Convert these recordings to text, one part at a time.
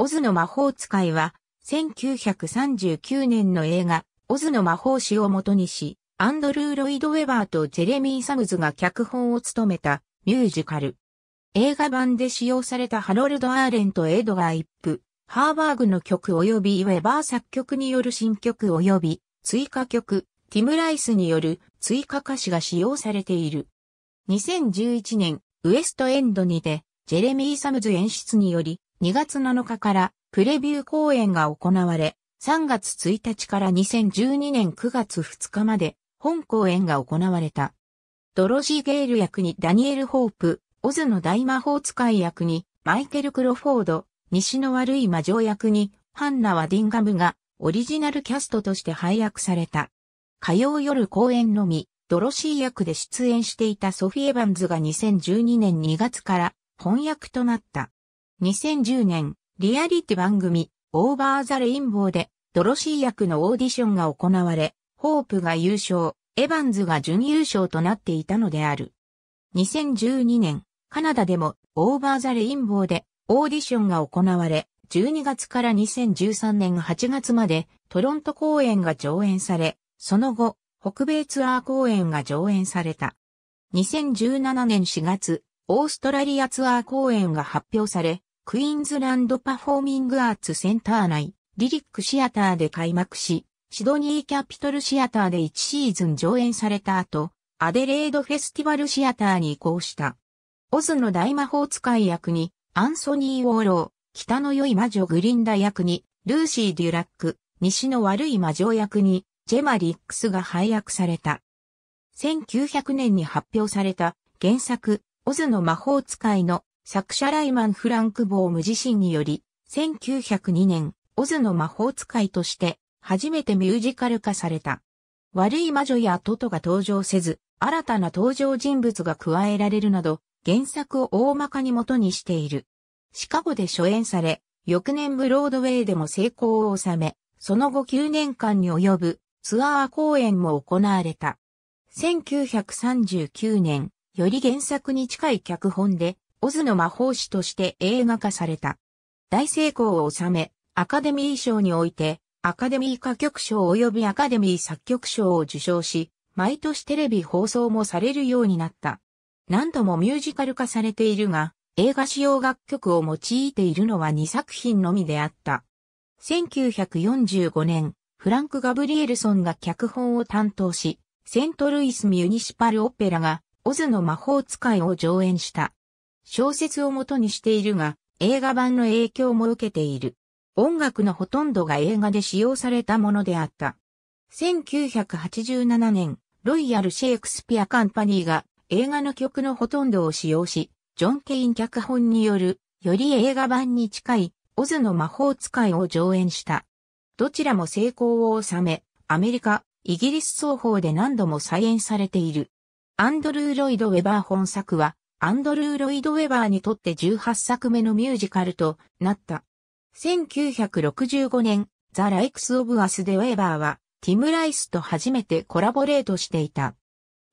オズの魔法使いは、1939年の映画、オズの魔法師をもとにし、アンドルー・ロイド・ウェバーとジェレミー・サムズが脚本を務めたミュージカル。映画版で使用されたハロルド・アーレンとエドガー・イップ、ハーバーグの曲及びウェバー作曲による新曲及び追加曲、ティム・ライスによる追加歌詞が使用されている。2011年、ウエストエンドにて、ジェレミー・サムズ演出により、2月7日からプレビュー公演が行われ、3月1日から2012年9月2日まで本公演が行われた。ドロジー・ゲール役にダニエル・ホープ、オズの大魔法使い役にマイケル・クロフォード、西の悪い魔女役にハンナ・ワディンガムがオリジナルキャストとして配役された。火曜夜公演のみ、ドロシー役で出演していたソフィ・エヴァンズが2012年2月から翻訳となった。2010年、リアリティ番組、オーバーザレインボーで、ドロシー役のオーディションが行われ、ホープが優勝、エヴァンズが準優勝となっていたのである。2012年、カナダでも、オーバーザレインボーで、オーディションが行われ、12月から2013年8月まで、トロント公演が上演され、その後、北米ツアー公演が上演された。2017年4月、オーストラリアツアー公演が発表され、クイーンズランドパフォーミングアーツセンター内、リリックシアターで開幕し、シドニーキャピトルシアターで1シーズン上演された後、アデレードフェスティバルシアターに移行した。オズの大魔法使い役に、アンソニー・ウォーロー、北の良い魔女グリンダ役に、ルーシー・デュラック、西の悪い魔女役に、ジェマ・リックスが配役された。1900年に発表された原作、オズの魔法使いの作者ライマン・フランク・ボーム自身により、1902年、オズの魔法使いとして、初めてミュージカル化された。悪い魔女やトトが登場せず、新たな登場人物が加えられるなど、原作を大まかに元にしている。シカゴで初演され、翌年ブロードウェイでも成功を収め、その後9年間に及ぶツアー公演も行われた。1939年、より原作に近い脚本でオズの魔法師として映画化された。大成功を収め、アカデミー賞において、アカデミー歌曲賞及びアカデミー作曲賞を受賞し、毎年テレビ放送もされるようになった。何度もミュージカル化されているが、映画使用楽曲を用いているのは2作品のみであった。1945年、フランク・ガブリエルソンが脚本を担当し、セントルイス・ミュニシパル・オペラが、オズの魔法使いを上演した。小説を元にしているが、映画版の影響も受けている。音楽のほとんどが映画で使用されたものであった。1987年、ロイヤル・シェイクスピア・カンパニーが映画の曲のほとんどを使用し、ジョン・ケイン脚本による、より映画版に近い、オズの魔法使いを上演した。どちらも成功を収め、アメリカ、イギリス双方で何度も再演されている。アンドルー・ロイド・ウェバー本作は、アンドルー・ロイド・ウェバーにとって18作目のミュージカルとなった。1965年、ザ・ライクス・オブ・アスでウェバーは、ティム・ライスと初めてコラボレートしていた。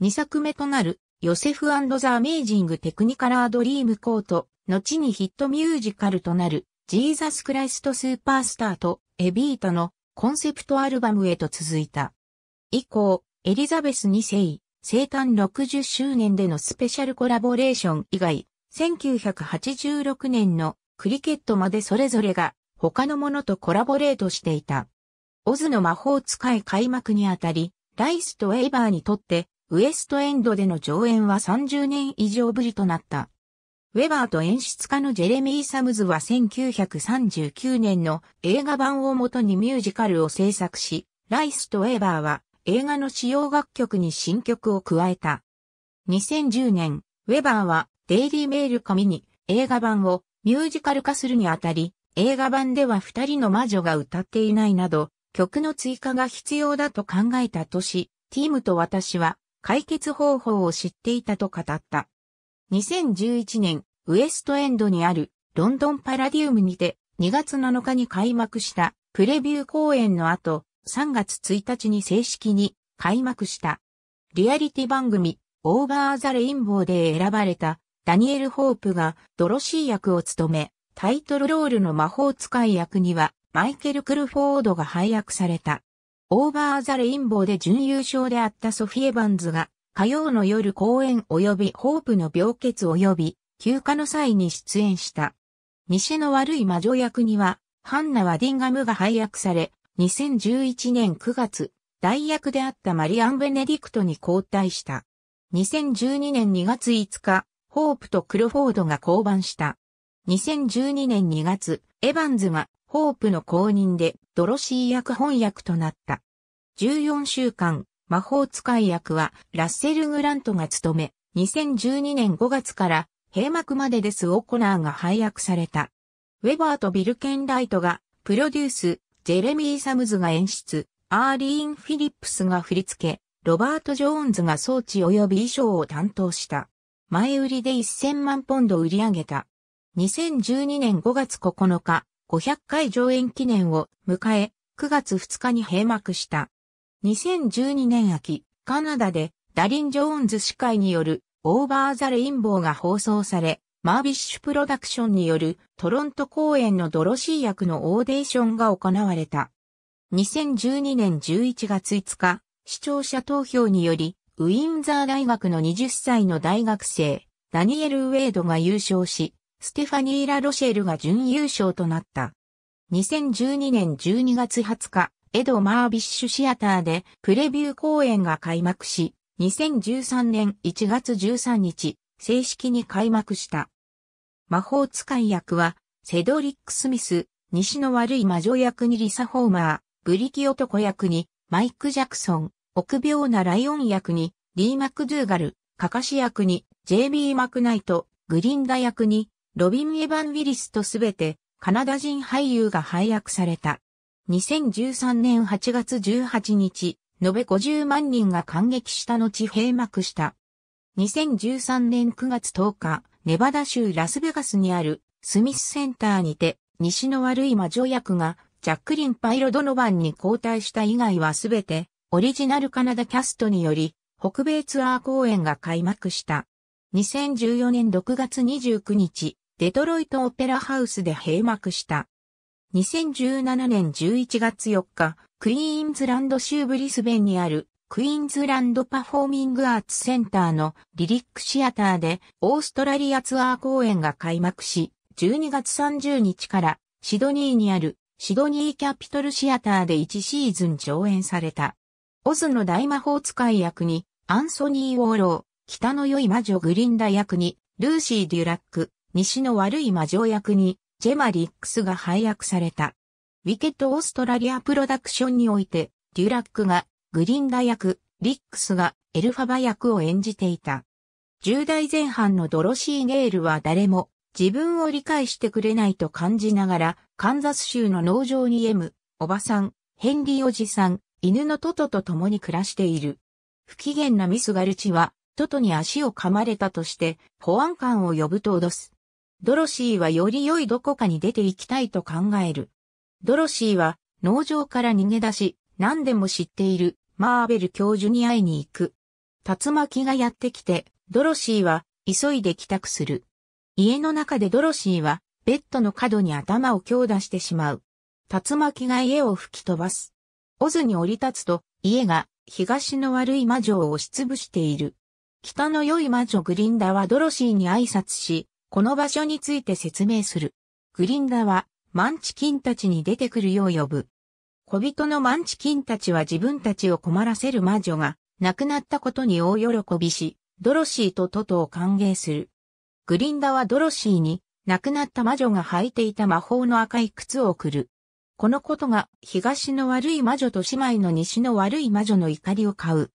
2作目となる、ヨセフザ・アメイジング・テクニカラー・ドリーム・コート、後にヒットミュージカルとなる、ジーザス・クライスト・スーパースターと、エビータのコンセプトアルバムへと続いた。以降、エリザベス2世、生誕60周年でのスペシャルコラボレーション以外、1986年のクリケットまでそれぞれが他のものとコラボレートしていた。オズの魔法使い開幕にあたり、ライスとエイバーにとってウエストエンドでの上演は30年以上ぶりとなった。ウェバーと演出家のジェレミー・サムズは1939年の映画版をもとにミュージカルを制作し、ライスとエイバーは映画の使用楽曲に新曲を加えた。2010年、ウェバーはデイリーメール紙に映画版をミュージカル化するにあたり、映画版では二人の魔女が歌っていないなど、曲の追加が必要だと考えた年、ティームと私は解決方法を知っていたと語った。2011年、ウエストエンドにあるロンドンパラディウムにて2月7日に開幕したプレビュー公演の後、3月1日に正式に開幕した。リアリティ番組、オーバーザレインボーで選ばれたダニエル・ホープがドロシー役を務め、タイトルロールの魔法使い役にはマイケル・クルフォードが配役された。オーバーザレインボーで準優勝であったソフィエバンズが火曜の夜公演及びホープの病欠及び休暇の際に出演した。偽の悪い魔女役にはハンナ・ワディンガムが配役され、2011年9月、代役であったマリアン・ベネディクトに交代した。2012年2月5日、ホープとクロフォードが降板した。2012年2月、エヴァンズがホープの公認でドロシー役本役となった。14週間、魔法使い役はラッセル・グラントが務め、2012年5月から閉幕までですオコナーが配役された。ウェバーとビルケンライトがプロデュース、ジェレミー・サムズが演出、アーリーン・フィリップスが振り付け、ロバート・ジョーンズが装置及び衣装を担当した。前売りで1000万ポンド売り上げた。2012年5月9日、500回上演記念を迎え、9月2日に閉幕した。2012年秋、カナダでダリン・ジョーンズ司会によるオーバー・ザ・レインボーが放送され、マービッシュプロダクションによるトロント公演のドロシー役のオーデーションが行われた。2012年11月5日、視聴者投票により、ウィンザー大学の20歳の大学生、ダニエル・ウェイドが優勝し、ステファニー・ラ・ロシェルが準優勝となった。2012年12月20日、エド・マービッシュシアターでプレビュー公演が開幕し、2013年1月13日、正式に開幕した。魔法使い役は、セドリック・スミス、西の悪い魔女役にリサ・ホーマー、ブリキ男役に、マイク・ジャクソン、臆病なライオン役に、リー・マクドゥーガル、カカシ役に、ジェイビー・マクナイト、グリンダ役に、ロビン・エヴァン・ウィリスとすべて、カナダ人俳優が配役された。2013年8月18日、延べ50万人が感激した後閉幕した。2013年9月10日、ネバダ州ラスベガスにあるスミスセンターにて、西の悪い魔女役がジャックリン・パイロドノバンに交代した以外はすべてオリジナルカナダキャストにより北米ツアー公演が開幕した。2014年6月29日、デトロイトオペラハウスで閉幕した。2017年11月4日、クイーンズランド州ブリスベンにあるクイーンズランドパフォーミングアーツセンターのリリックシアターでオーストラリアツアー公演が開幕し、12月30日からシドニーにあるシドニーキャピトルシアターで1シーズン上演された。オズの大魔法使い役にアンソニー・ウォーロー、北の良い魔女グリンダ役にルーシー・デュラック、西の悪い魔女役にジェマ・リックスが配役された。ウィケット・オーストラリア・プロダクションにおいて、デュラックがグリンダ役、リックスがエルファバ役を演じていた。10代前半のドロシー・ゲールは誰も自分を理解してくれないと感じながら、カンザス州の農場に M、おばさん、ヘンリーおじさん、犬のトトと共に暮らしている。不機嫌なミス・ガルチは、トトに足を噛まれたとして、保安官を呼ぶと脅す。ドロシーはより良いどこかに出て行きたいと考える。ドロシーは、農場から逃げ出し、何でも知っているマーベル教授に会いに行く。竜巻がやってきて、ドロシーは急いで帰宅する。家の中でドロシーはベッドの角に頭を強打してしまう。竜巻が家を吹き飛ばす。オズに降り立つと家が東の悪い魔女を押しつぶしている。北の良い魔女グリンダはドロシーに挨拶し、この場所について説明する。グリンダはマンチキンたちに出てくるよう呼ぶ。小人のマンチキンたちは自分たちを困らせる魔女が亡くなったことに大喜びし、ドロシーとトトを歓迎する。グリンダはドロシーに亡くなった魔女が履いていた魔法の赤い靴を送る。このことが東の悪い魔女と姉妹の西の悪い魔女の怒りを買う。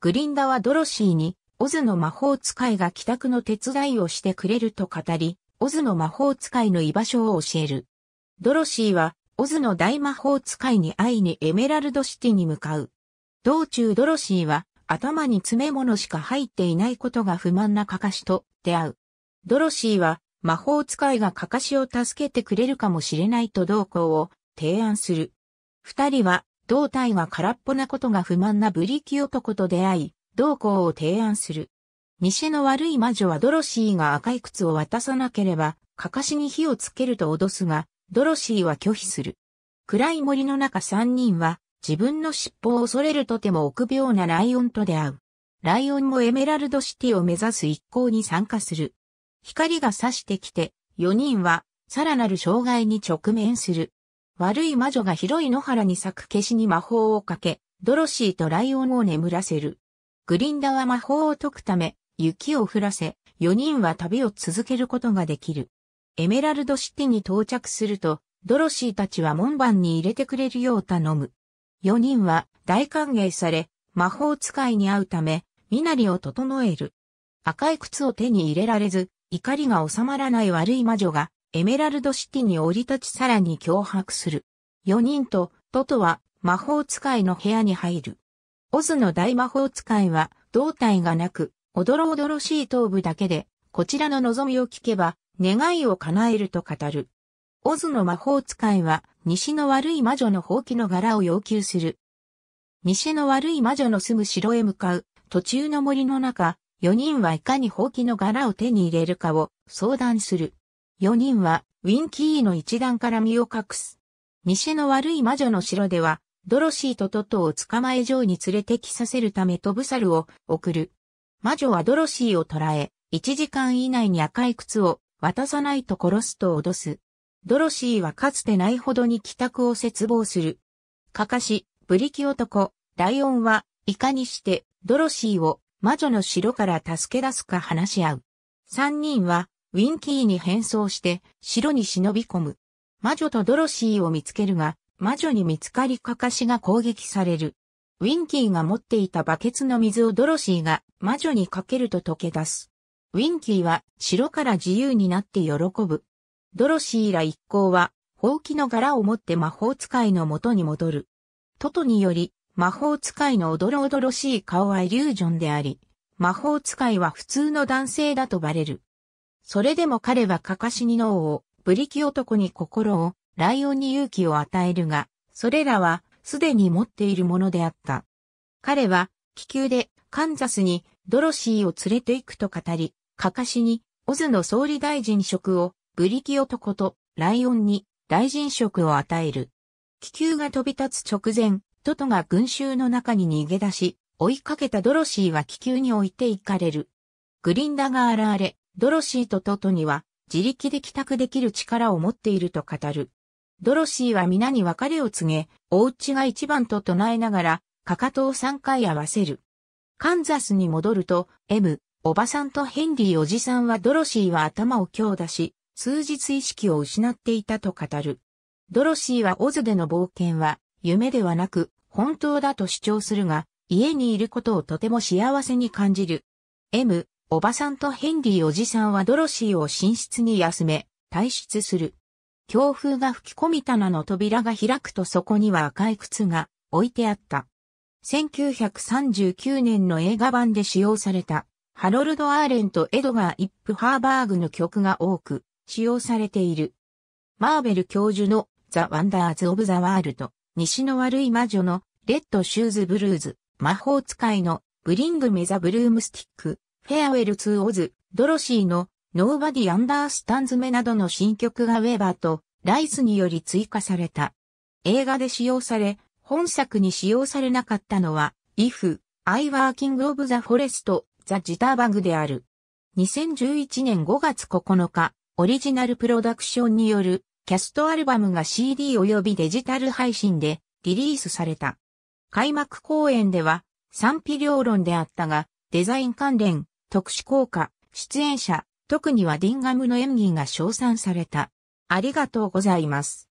グリンダはドロシーにオズの魔法使いが帰宅の手伝いをしてくれると語り、オズの魔法使いの居場所を教える。ドロシーはオズの大魔法使いに会いにエメラルドシティに向かう。道中ドロシーは頭に詰め物しか入っていないことが不満なカカシと出会う。ドロシーは魔法使いがカカシを助けてくれるかもしれないと同行を提案する。二人は胴体が空っぽなことが不満なブリキ男と出会い、同行を提案する。西の悪い魔女はドロシーが赤い靴を渡さなければ、カカシに火をつけると脅すが、ドロシーは拒否する。暗い森の中三人は自分の尻尾を恐れるとても臆病なライオンと出会う。ライオンもエメラルドシティを目指す一行に参加する。光が差してきて、4人はさらなる障害に直面する。悪い魔女が広い野原に咲く消しに魔法をかけ、ドロシーとライオンを眠らせる。グリンダは魔法を解くため、雪を降らせ、4人は旅を続けることができる。エメラルドシティに到着すると、ドロシーたちは門番に入れてくれるよう頼む。4人は大歓迎され、魔法使いに会うため、身なりを整える。赤い靴を手に入れられず、怒りが収まらない悪い魔女が、エメラルドシティに降り立ちさらに脅迫する。4人と、トトは、魔法使いの部屋に入る。オズの大魔法使いは、胴体がなく、おどろおどろしい頭部だけで、こちらの望みを聞けば、願いを叶えると語る。オズの魔法使いは、西の悪い魔女の宝器の柄を要求する。西の悪い魔女の住む城へ向かう、途中の森の中、4人はいかに宝器の柄を手に入れるかを相談する。4人は、ウィンキーの一団から身を隠す。西の悪い魔女の城では、ドロシーとトトを捕まえ城に連れてきさせるため飛ぶ猿を送る。魔女はドロシーを捕らえ、1時間以内に赤い靴を渡さないと殺すと脅す。ドロシーはかつてないほどに帰宅を絶望する。かかし、ブリキ男、ライオンは、いかにして、ドロシーを魔女の城から助け出すか話し合う。三人は、ウィンキーに変装して、城に忍び込む。魔女とドロシーを見つけるが、魔女に見つかりかかしが攻撃される。ウィンキーが持っていたバケツの水をドロシーが魔女にかけると溶け出す。ウィンキーは城から自由になって喜ぶ。ドロシーら一行は、ほうきの柄を持って魔法使いの元に戻る。トトにより、魔法使いのおどろおどろしい顔はイリュージョンであり、魔法使いは普通の男性だとバレる。それでも彼はカカシニの王を、ブリキ男に心を、ライオンに勇気を与えるが、それらはすでに持っているものであった。彼は気球でカンザスにドロシーを連れて行くと語り、かかしに、オズの総理大臣職を、ブリキ男と、ライオンに、大臣職を与える。気球が飛び立つ直前、トトが群衆の中に逃げ出し、追いかけたドロシーは気球に置いて行かれる。グリンダが現れ、ドロシーとトトには、自力で帰宅できる力を持っていると語る。ドロシーは皆に別れを告げ、お家が一番と唱えながら、かかとを三回合わせる。カンザスに戻ると、M、おばさんとヘンリーおじさんはドロシーは頭を強打し、数日意識を失っていたと語る。ドロシーはオズでの冒険は夢ではなく本当だと主張するが、家にいることをとても幸せに感じる。M、おばさんとヘンリーおじさんはドロシーを寝室に休め、退出する。強風が吹き込み棚の扉が開くとそこには赤い靴が置いてあった。1939年の映画版で使用されたハロルド・アーレンとエドガー・イップ・ハーバーグの曲が多く使用されている。マーベル教授のザ・ワンダーズ・オブ・ザ・ワールド、西の悪い魔女のレッド・シューズ・ブルーズ、魔法使いのブリング・メザ・ブルームスティック、フェアウェル・ツー・オズ、ドロシーのノーバディ・アンダースタンズメなどの新曲がウェーバーとライスにより追加された。映画で使用され、本作に使用されなかったのは、If, I Working of the Forest ザ・ジターバグである。2011年5月9日、オリジナルプロダクションによるキャストアルバムが CD 及びデジタル配信でリリースされた。開幕公演では賛否両論であったが、デザイン関連、特殊効果、出演者、特にはディンガムの演技が称賛された。ありがとうございます。